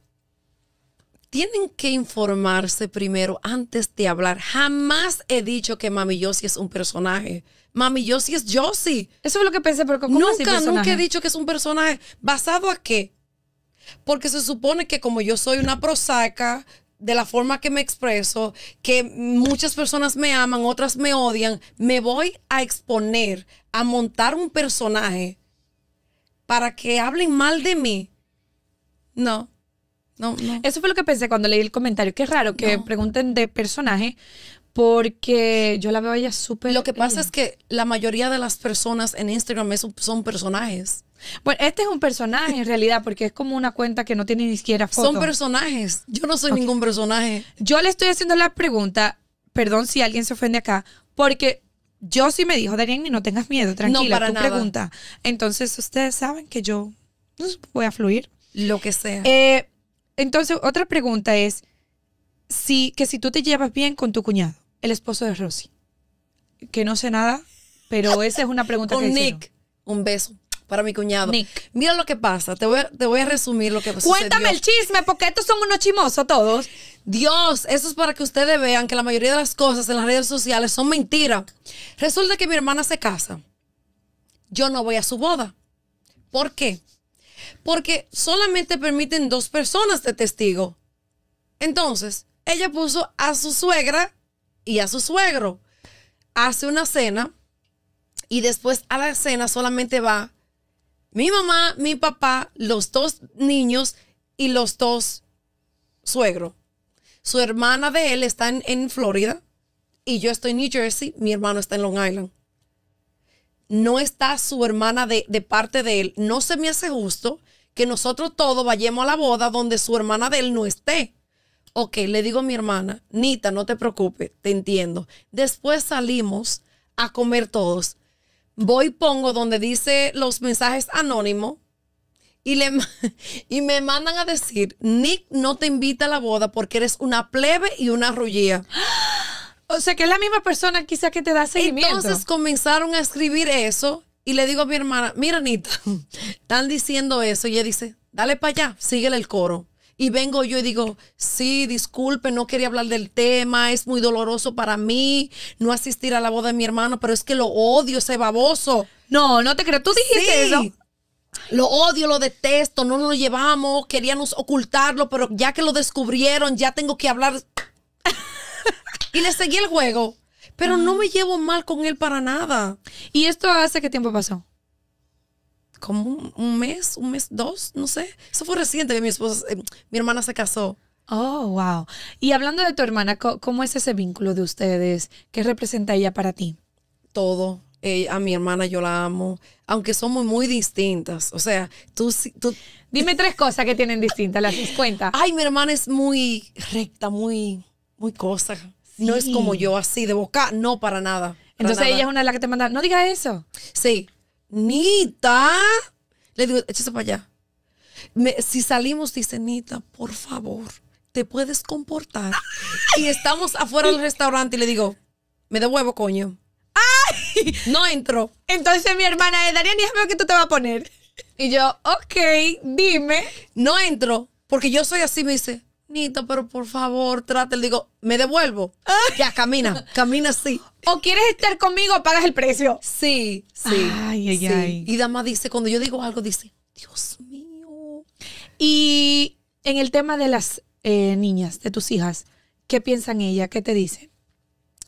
tienen que informarse primero antes de hablar. Jamás he dicho que Mami Yossi es un personaje. Mami Yossi es Yossi. Eso es lo que pensé, pero ¿cómo nunca, nunca he dicho que es un personaje. ¿Basado a qué? Porque se supone que como yo soy una prosaca, de la forma que me expreso, que muchas personas me aman, otras me odian, me voy a exponer, a montar un personaje para que hablen mal de mí. No. No, no. Eso fue lo que pensé cuando leí el comentario. Qué raro que pregunten de personaje, porque yo la veo ella súper. Lo que pasa es que la mayoría de las personas en Instagram son personajes. Bueno, este es un personaje en realidad, porque es como una cuenta que no tiene ni siquiera foto. Son personajes. Yo no soy ningún personaje. Yo le estoy haciendo la pregunta, perdón si alguien se ofende acá, porque yo sí me dijo, y no tengas miedo, tranquila, no, pregunta. Entonces, ustedes saben que yo voy a fluir. Lo que sea. Eh, entonces, otra pregunta es si, que si tú te llevas bien con tu cuñado, el esposo de Rosy. Que no sé nada, pero esa es una pregunta con Nick, un beso para mi cuñado. Mira lo que pasa, te voy a, resumir lo que pasa. Cuéntame el chisme, porque estos son unos chimosos todos. Dios, eso es para que ustedes vean que la mayoría de las cosas en las redes sociales son mentiras. Resulta que mi hermana se casa. Yo no voy a su boda. ¿Por qué? Porque solamente permiten dos personas de testigo. Entonces, ella puso a su suegra y a su suegro. Hace una cena y después a la cena solamente va mi mamá, mi papá, los dos niños y los dos suegros. Su hermana de él está en, Florida y yo estoy en New Jersey, mi hermano está en Long Island. No está su hermana de, de parte de él. No se me hace justo que nosotros todos vayamos a la boda donde su hermana de él no esté. Ok, le digo a mi hermana, Nita, no te preocupes, te entiendo. Después salimos a comer todos voy pongo donde dice los mensajes anónimos y, le, y me mandan a decir, Nick no te invita a la boda porque eres una plebe y una rullía. O sea, que es la misma persona quizás que te da seguimiento. Entonces comenzaron a escribir eso y le digo a mi hermana, mira Anita, están diciendo eso. Y ella dice, dale para allá, síguele el coro y vengo yo y digo, sí, disculpe, no quería hablar del tema, es muy doloroso para mí no asistir a la boda de mi hermano, pero es que lo odio, ese baboso. No, no te creo, tú dijiste eso. Lo odio, lo detesto, no lo llevamos, queríamos ocultarlo, pero ya que lo descubrieron, ya tengo que hablar. y le seguí el juego, pero no me llevo mal con él para nada. ¿Y esto hace qué tiempo pasó? como un, mes, un mes, dos, no sé. Eso fue reciente que mi eh, mi hermana se casó. Oh, wow. Y hablando de tu hermana, ¿cómo, es ese vínculo de ustedes? ¿Qué representa ella para ti? Todo. a mi hermana yo la amo, aunque somos muy distintas. O sea, tú... tú Dime tres cosas que tienen distintas, las cuenta. Ay, mi hermana es muy recta, muy, muy cosa. No es como yo, así, de boca, no para nada. Entonces ella es una de las que te manda, no diga eso. Sí, Nita. Le digo, échese para allá. si salimos, dice Nita, por favor, te puedes comportar. y estamos afuera del restaurante y le digo, me devuelvo, coño. ¡Ay! No entro. Entonces mi hermana es, Darian, déjame veo qué tú te vas a poner. Y yo, ok, dime. No entro, porque yo soy así, me dice, pero por favor, trate. digo, me devuelvo. Ya, camina, camina así. O quieres estar conmigo, pagas el precio. Sí, sí. Ay, ay, Y Dama dice, cuando yo digo algo, dice, Dios mío. Y en el tema de las eh, niñas, de tus hijas, ¿qué piensan ellas? ¿Qué te dicen?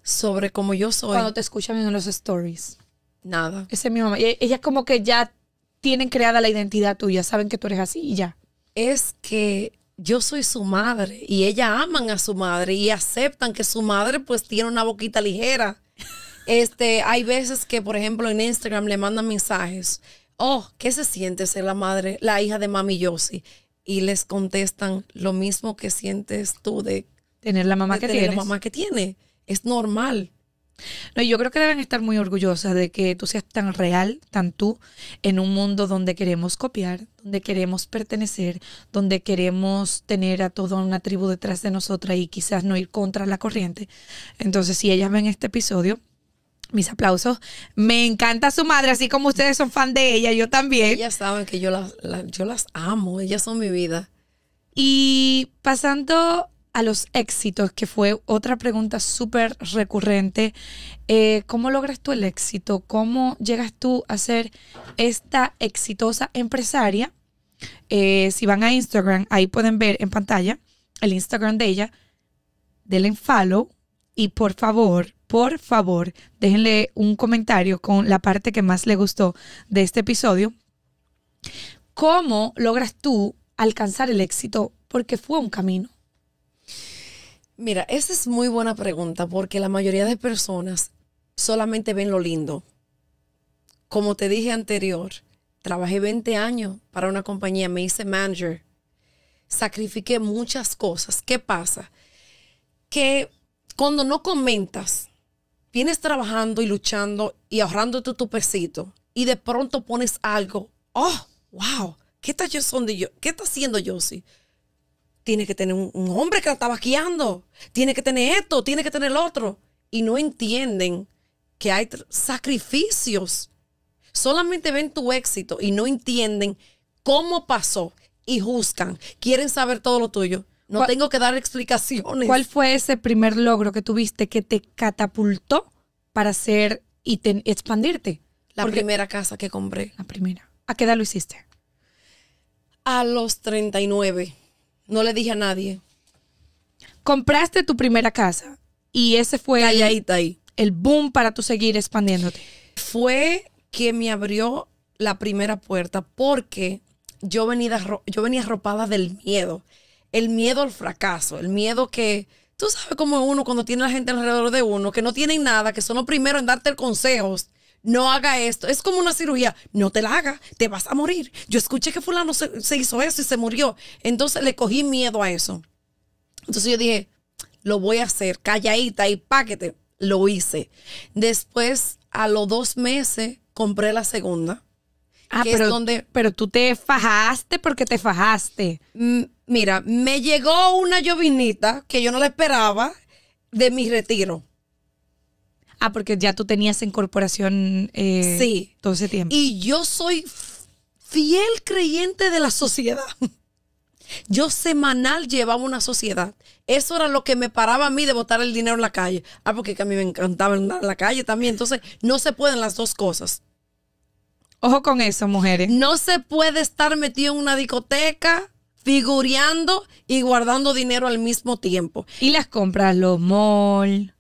Sobre cómo yo soy. Cuando te escuchan en los stories. Nada. ese es mi mamá. Ellas como que ya tienen creada la identidad tuya, saben que tú eres así y ya. Es que yo soy su madre y ella aman a su madre y aceptan que su madre pues tiene una boquita ligera. Este, hay veces que, por ejemplo, en Instagram le mandan mensajes. Oh, ¿qué se siente ser la madre, la hija de mami Yossi? Y les contestan lo mismo que sientes tú de tener la mamá que tiene. mamá que tiene. Es normal. No, yo creo que deben estar muy orgullosas de que tú seas tan real, tan tú, en un mundo donde queremos copiar, donde queremos pertenecer, donde queremos tener a toda una tribu detrás de nosotras y quizás no ir contra la corriente. Entonces, si ellas ven este episodio, mis aplausos. Me encanta su madre, así como ustedes son fan de ella, yo también. Ellas saben que yo las, yo las amo, ellas son mi vida. Y pasando a los éxitos, que fue otra pregunta súper recurrente. Eh, ¿Cómo logras tú el éxito? ¿Cómo llegas tú a ser esta exitosa empresaria? Eh, si van a Instagram, ahí pueden ver en pantalla el Instagram de ella. Denle en follow y por favor, por favor, déjenle un comentario con la parte que más le gustó de este episodio. ¿Cómo logras tú alcanzar el éxito? Porque fue un camino Mira, esa es muy buena pregunta porque la mayoría de personas solamente ven lo lindo. Como te dije anterior, trabajé 20 años para una compañía, me hice manager, sacrifiqué muchas cosas. ¿Qué pasa? Que cuando no comentas, vienes trabajando y luchando y ahorrando tu, tu pesito y de pronto pones algo, oh, wow, ¿qué está, yo, ¿qué está haciendo Josie? tiene que tener un, hombre que la está guiando. tiene que tener esto, tiene que tener el otro. Y no entienden que hay sacrificios. Solamente ven tu éxito y no entienden cómo pasó y juzgan. Quieren saber todo lo tuyo. No tengo que dar explicaciones. ¿Cuál fue ese primer logro que tuviste que te catapultó para ser y expandirte? La primera casa que compré. La primera. ¿A qué edad lo hiciste? A los 39. No le dije a nadie. Compraste tu primera casa y ese fue ahí. el boom para tú seguir expandiéndote. Fue que me abrió la primera puerta porque yo venía, yo venía arropada del miedo. El miedo al fracaso, el miedo que... Tú sabes cómo es uno cuando tiene la gente alrededor de uno, que no tienen nada, que son los primeros en darte consejos no haga esto. Es como una cirugía, no te la haga, te vas a morir. Yo escuché que fulano se, hizo eso y se murió. Entonces le cogí miedo a eso. Entonces yo dije, lo voy a hacer, calladita y paquete. Lo hice. Después, a los dos meses, compré la segunda. Ah, pero, pero tú te fajaste porque te fajaste. Mira, me llegó una llovinita que yo no la esperaba de mi retiro. Ah, porque ya tú tenías incorporación eh, todo ese tiempo. Y yo soy fiel creyente de la sociedad. Yo semanal llevaba una sociedad. Eso era lo que me paraba a mí de botar el dinero en la calle. Ah, porque a mí me encantaba andar en la calle también. Entonces, no se pueden las dos cosas. Ojo con eso, mujeres. No se puede estar metido en una discoteca figureando y guardando dinero al mismo tiempo. Y las compras, los malls.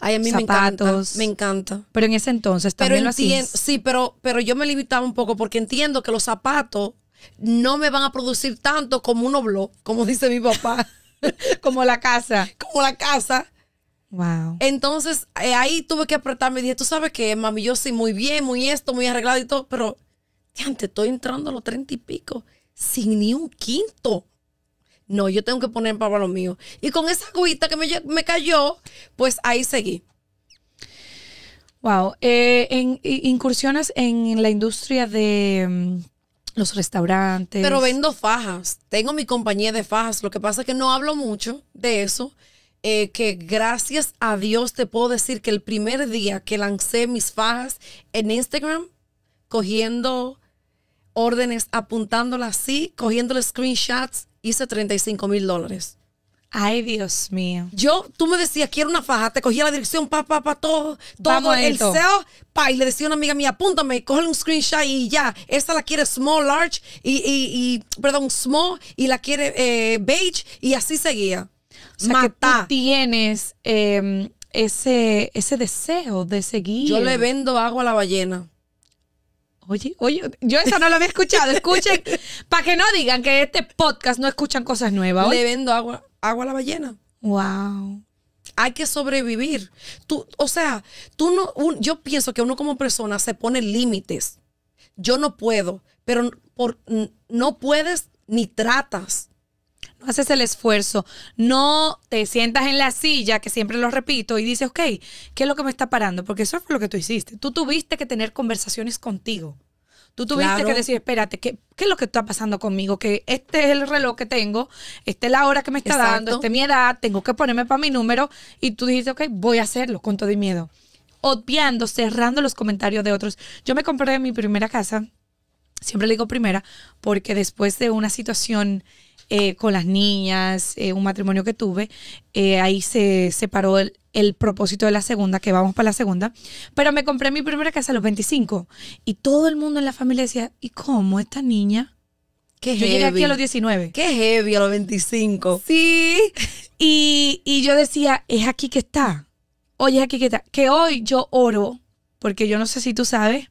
Ay, a mí Me encanta, me encanta. Pero en ese entonces también pero lo hacías? Sí, pero, pero yo me limitaba un poco porque entiendo que los zapatos no me van a producir tanto como un oblo, como dice mi papá. como la casa. Como la casa. Wow. Entonces eh, ahí tuve que apretarme y dije, tú sabes que mami, yo sí, muy bien, muy esto, muy arreglado y todo, pero te estoy entrando a los treinta y pico sin ni un quinto. No, yo tengo que poner para lo mío. Y con esa agüita que me, cayó, pues ahí seguí. Wow. incursiones eh, en, incursiones en la industria de mm, los restaurantes. Pero vendo fajas. Tengo mi compañía de fajas. Lo que pasa es que no hablo mucho de eso. Eh, que gracias a Dios te puedo decir que el primer día que lancé mis fajas en Instagram, cogiendo órdenes, apuntándolas así, los screenshots hice 35 mil dólares. Ay, Dios mío. Yo, tú me decías, quiero una faja, te cogía la dirección, pa, pa, pa, todo, todo el SEO, pa, y le decía a una amiga mía, apúntame, cógele un screenshot y ya, esta la quiere small, large, y, y, y perdón, small, y la quiere eh, beige, y así seguía. O Mata. tú tienes em, ese, ese deseo de seguir. Yo le vendo agua a la ballena. Oye, oye, yo esa no lo había escuchado. Escuchen, para que no digan que este podcast no escuchan cosas nuevas. Le vendo agua, agua a la ballena. Wow. Hay que sobrevivir. Tú, o sea, tú no, yo pienso que uno como persona se pone límites. Yo no puedo, pero por, no puedes ni tratas haces el esfuerzo, no te sientas en la silla, que siempre lo repito, y dices, ok, ¿qué es lo que me está parando? Porque eso fue lo que tú hiciste. Tú tuviste que tener conversaciones contigo. Tú tuviste que decir, espérate, ¿qué, es lo que está pasando conmigo? Que este es el reloj que tengo, esta es la hora que me está dando, esta es mi edad, tengo que ponerme para mi número. Y tú dijiste, ok, voy a hacerlo con todo y miedo. Obviando, cerrando los comentarios de otros. Yo me compré mi primera casa, siempre le digo primera, porque después de una situación eh, con las niñas, eh, un matrimonio que tuve. Eh, ahí se separó el, propósito de la segunda, que vamos para la segunda. Pero me compré mi primera casa a los 25. Y todo el mundo en la familia decía, ¿y cómo esta niña? Qué yo llegué aquí a los 19. Qué heavy, a los 25. Sí. Y, yo decía, es aquí que está. Oye, es aquí que está. Que hoy yo oro, porque yo no sé si tú sabes,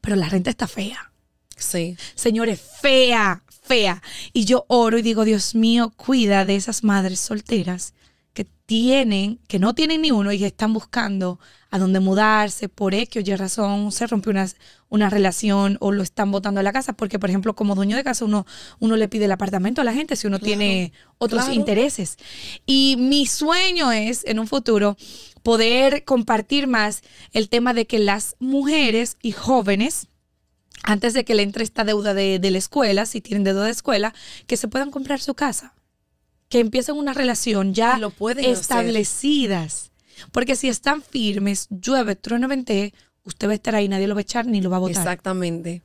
pero la renta está fea. Sí. Señores, fea fea. Y yo oro y digo, Dios mío, cuida de esas madres solteras que tienen, que no tienen ni uno y están buscando a dónde mudarse por X o Y razón, se rompió una, una relación o lo están botando a la casa, porque por ejemplo como dueño de casa uno, uno le pide el apartamento a la gente si uno tiene otros intereses. Y mi sueño es en un futuro poder compartir más el tema de que las mujeres y jóvenes antes de que le entre esta deuda de, la escuela, si tienen deuda de escuela, que se puedan comprar su casa, que empiecen una relación ya establecidas. Porque si están firmes, llueve, trueno, vente, usted va a estar ahí, nadie lo va a echar ni lo va a votar. Exactamente.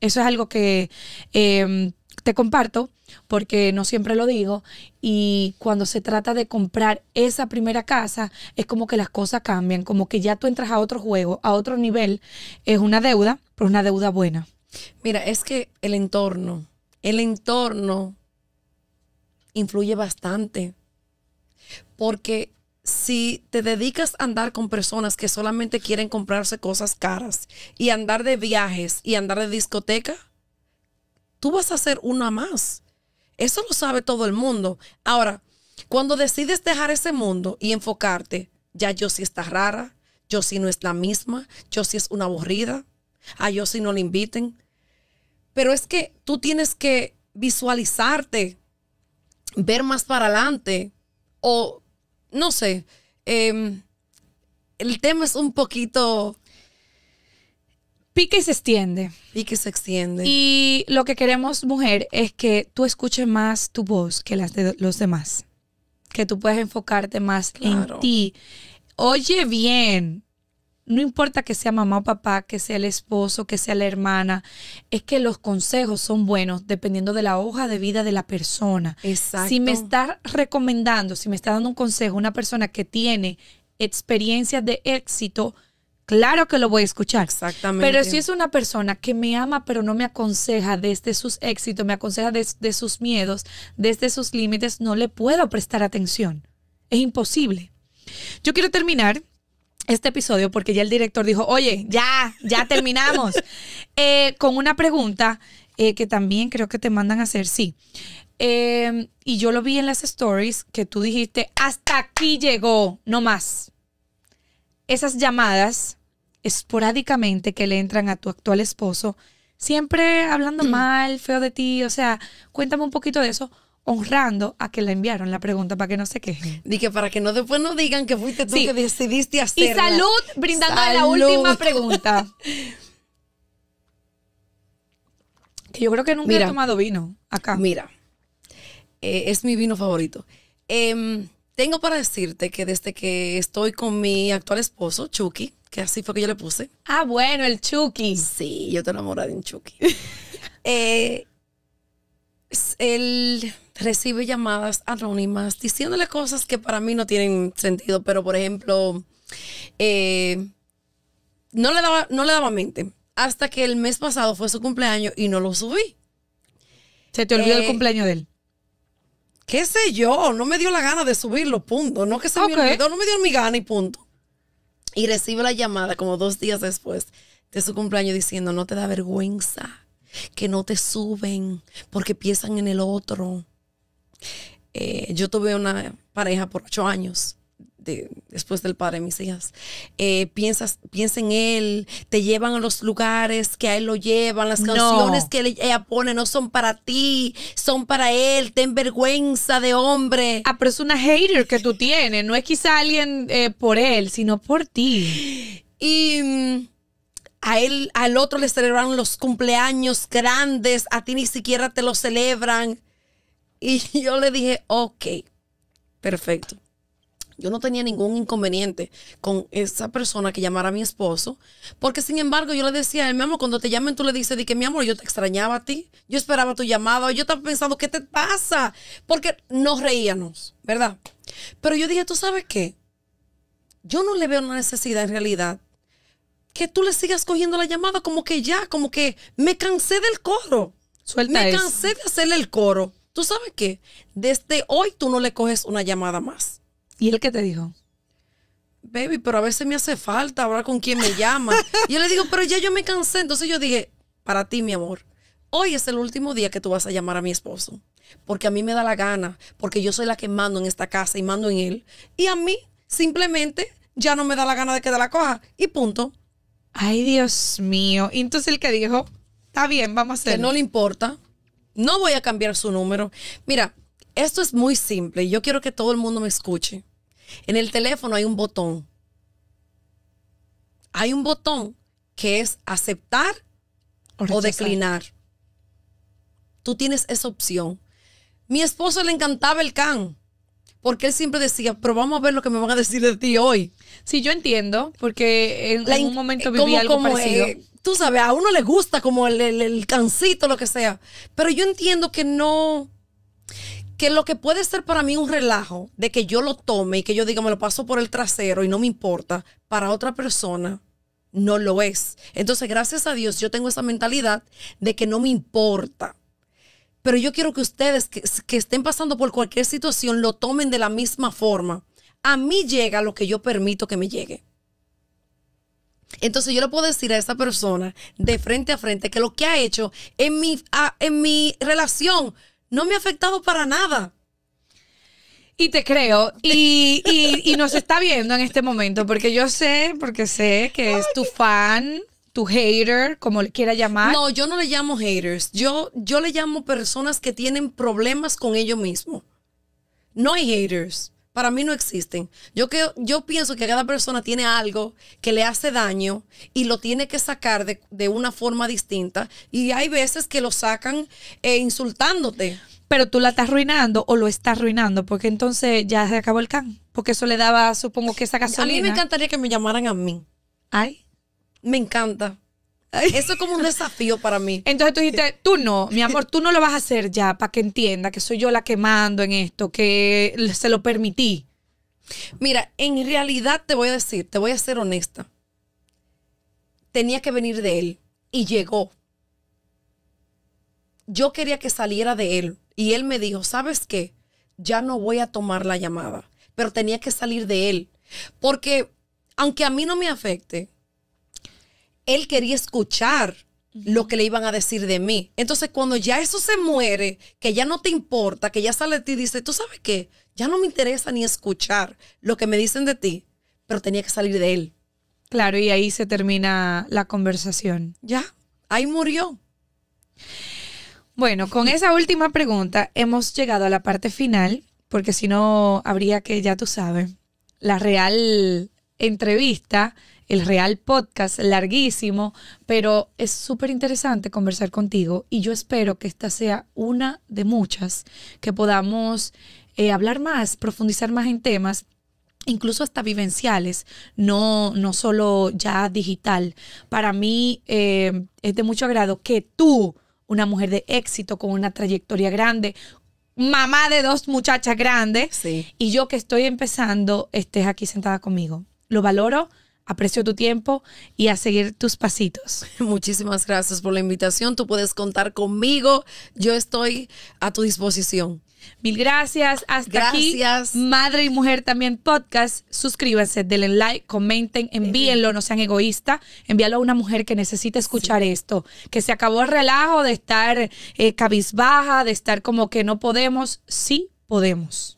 Eso es algo que em, te comparto porque no siempre lo digo y cuando se trata de comprar esa primera casa es como que las cosas cambian, como que ya tú entras a otro juego, a otro nivel, es una deuda, pero una deuda buena. Mira, es que el entorno, el entorno influye bastante porque si te dedicas a andar con personas que solamente quieren comprarse cosas caras y andar de viajes y andar de discoteca, tú vas a ser una más. Eso lo sabe todo el mundo. Ahora, cuando decides dejar ese mundo y enfocarte, ya yo sí está rara, yo sí no es la misma, yo sí es una aburrida, a yo sí no le inviten. Pero es que tú tienes que visualizarte, ver más para adelante, o no sé, em, el tema es un poquito Pique y se extiende. Pique y se extiende. Y lo que queremos, mujer, es que tú escuches más tu voz que las de los demás. Que tú puedas enfocarte más en ti. Oye bien, no importa que sea mamá o papá, que sea el esposo, que sea la hermana, es que los consejos son buenos dependiendo de la hoja de vida de la persona. Exacto. Si me está recomendando, si me está dando un consejo una persona que tiene experiencias de éxito, claro que lo voy a escuchar. Exactamente. Pero si es una persona que me ama, pero no me aconseja desde sus éxitos, me aconseja desde sus miedos, desde sus límites, no le puedo prestar atención. Es imposible. Yo quiero terminar este episodio porque ya el director dijo, oye, ya, ya terminamos, eh, con una pregunta eh, que también creo que te mandan a hacer, sí. Eh, y yo lo vi en las stories que tú dijiste, hasta aquí llegó, no más esas llamadas esporádicamente que le entran a tu actual esposo, siempre hablando mm. mal, feo de ti, o sea, cuéntame un poquito de eso, honrando a que le enviaron la pregunta para que no se queje. Y que para que no después no digan que fuiste tú que decidiste hacerla. Y salud brindando la última pregunta. yo creo que nunca he tomado vino acá. Mira, eh, es mi vino favorito. Eh, tengo para decirte que desde que estoy con mi actual esposo, Chucky, que así fue que yo le puse. Ah, bueno, el Chucky. Sí, yo te enamoré de un Chucky. Eh, él recibe llamadas anónimas diciéndole cosas que para mí no tienen sentido, pero por ejemplo, eh, no, le daba, no le daba mente. Hasta que el mes pasado fue su cumpleaños y no lo subí. ¿Se te olvidó el eh, cumpleaños de él? qué sé yo, no me dio la gana de subirlo, punto. No que se me no me dio mi gana y punto. Y recibe la llamada como dos días después de su cumpleaños diciendo, no te da vergüenza que no te suben porque piensan en el otro. Eh, yo tuve una pareja por ocho años después del padre de mis hijas, eh, piensas, piensa en él, te llevan a los lugares que a él lo llevan, las canciones que ella pone no son para ti, son para él, ten vergüenza de hombre. Ah, pero es una hater que tú tienes, no es quizá alguien eh, por él, sino por ti. Y mm, a él, al otro le celebraron los cumpleaños grandes, a ti ni siquiera te lo celebran. Y yo le dije, ok, perfecto. Yo no tenía ningún inconveniente con esa persona que llamara a mi esposo, porque sin embargo yo le decía, mi amor, cuando te llamen tú le dices, di que mi amor, yo te extrañaba a ti, yo esperaba tu llamada, yo estaba pensando, ¿qué te pasa? Porque nos reíamos, ¿verdad? Pero yo dije, ¿tú sabes qué? Yo no le veo una necesidad en realidad que tú le sigas cogiendo la llamada como que ya, como que me cansé del coro. me cansé de hacerle el coro. ¿Tú sabes qué? Desde hoy tú no le coges una llamada más. ¿Y él que te dijo? Baby, pero a veces me hace falta hablar con quien me llama. y yo le digo, pero ya yo me cansé. Entonces yo dije, para ti, mi amor, hoy es el último día que tú vas a llamar a mi esposo. Porque a mí me da la gana, porque yo soy la que mando en esta casa y mando en él. Y a mí simplemente ya no me da la gana de que te la coja. Y punto. Ay, Dios mío. entonces el que dijo, está bien, vamos a hacer. Que no le importa. No voy a cambiar su número. Mira, esto es muy simple yo quiero que todo el mundo me escuche. En el teléfono hay un botón. Hay un botón que es aceptar o, declinar. Tú tienes esa opción. Mi esposo le encantaba el can porque él siempre decía, pero vamos a ver lo que me van a decir de ti hoy. Sí, yo entiendo, porque en, algún un momento eh, viví algo parecido. Eh, tú sabes, a uno le gusta como el, el, el, cancito, lo que sea, pero yo entiendo que no, que lo que puede ser para mí un relajo, de que yo lo tome y que yo diga, me lo paso por el trasero y no me importa, para otra persona no lo es. Entonces, gracias a Dios, yo tengo esa mentalidad de que no me importa. Pero yo quiero que ustedes que, estén pasando por cualquier situación lo tomen de la misma forma. A mí llega lo que yo permito que me llegue. Entonces yo le puedo decir a esa persona de frente a frente que lo que ha hecho en mi, en mi relación no me ha afectado para nada. Y te creo, y, nos está viendo en este momento, porque yo sé, porque sé que es tu fan, tu hater, como le quiera llamar. No, yo no le llamo haters, yo, yo le llamo personas que tienen problemas con ellos mismos. No hay haters para mí no existen. Yo, yo pienso que cada persona tiene algo que le hace daño y lo tiene que sacar de, una forma distinta. Y hay veces que lo sacan eh, insultándote. Pero tú la estás arruinando o lo estás arruinando, porque entonces ya se acabó el can. Porque eso le daba, supongo que esa gasolina. A mí me encantaría que me llamaran a mí. Ay. Me encanta. Eso es como un desafío para mí. Entonces tú dijiste, tú no, mi amor, tú no lo vas a hacer ya para que entienda que soy yo la que mando en esto, que se lo permití. Mira, en realidad te voy a decir, te voy a ser honesta. Tenía que venir de él y llegó. Yo quería que saliera de él y él me dijo, ¿sabes qué? Ya no voy a tomar la llamada, pero tenía que salir de él. Porque aunque a mí no me afecte, él quería escuchar lo que le iban a decir de mí. Entonces, cuando ya eso se muere, que ya no te importa, que ya sale de ti y dice, tú sabes qué, ya no me interesa ni escuchar lo que me dicen de ti, pero tenía que salir de él. Claro, y ahí se termina la conversación. Ya, ahí murió. Bueno, con esa última pregunta hemos llegado a la parte final, porque si no, habría que, ya tú sabes, la real entrevista el Real Podcast, larguísimo, pero es súper interesante conversar contigo y yo espero que esta sea una de muchas, que podamos eh, hablar más, profundizar más en temas incluso hasta vivenciales, no, no solo ya digital. Para mí eh, es de mucho agrado que tú, una mujer de éxito, con una trayectoria grande, mamá de dos muchachas grandes, y yo que estoy empezando, estés aquí sentada conmigo. Lo valoro aprecio tu tiempo y a seguir tus pasitos. Muchísimas gracias por la invitación. Tú puedes contar conmigo. Yo estoy a tu disposición. Mil gracias. Hasta gracias. Madre y Mujer también podcast. Suscríbanse, denle like, comenten, envíenlo, no sean egoístas. Envíalo a una mujer que necesita escuchar esto. Que se acabó el relajo de estar eh, cabizbaja, de estar como que no podemos. Sí podemos.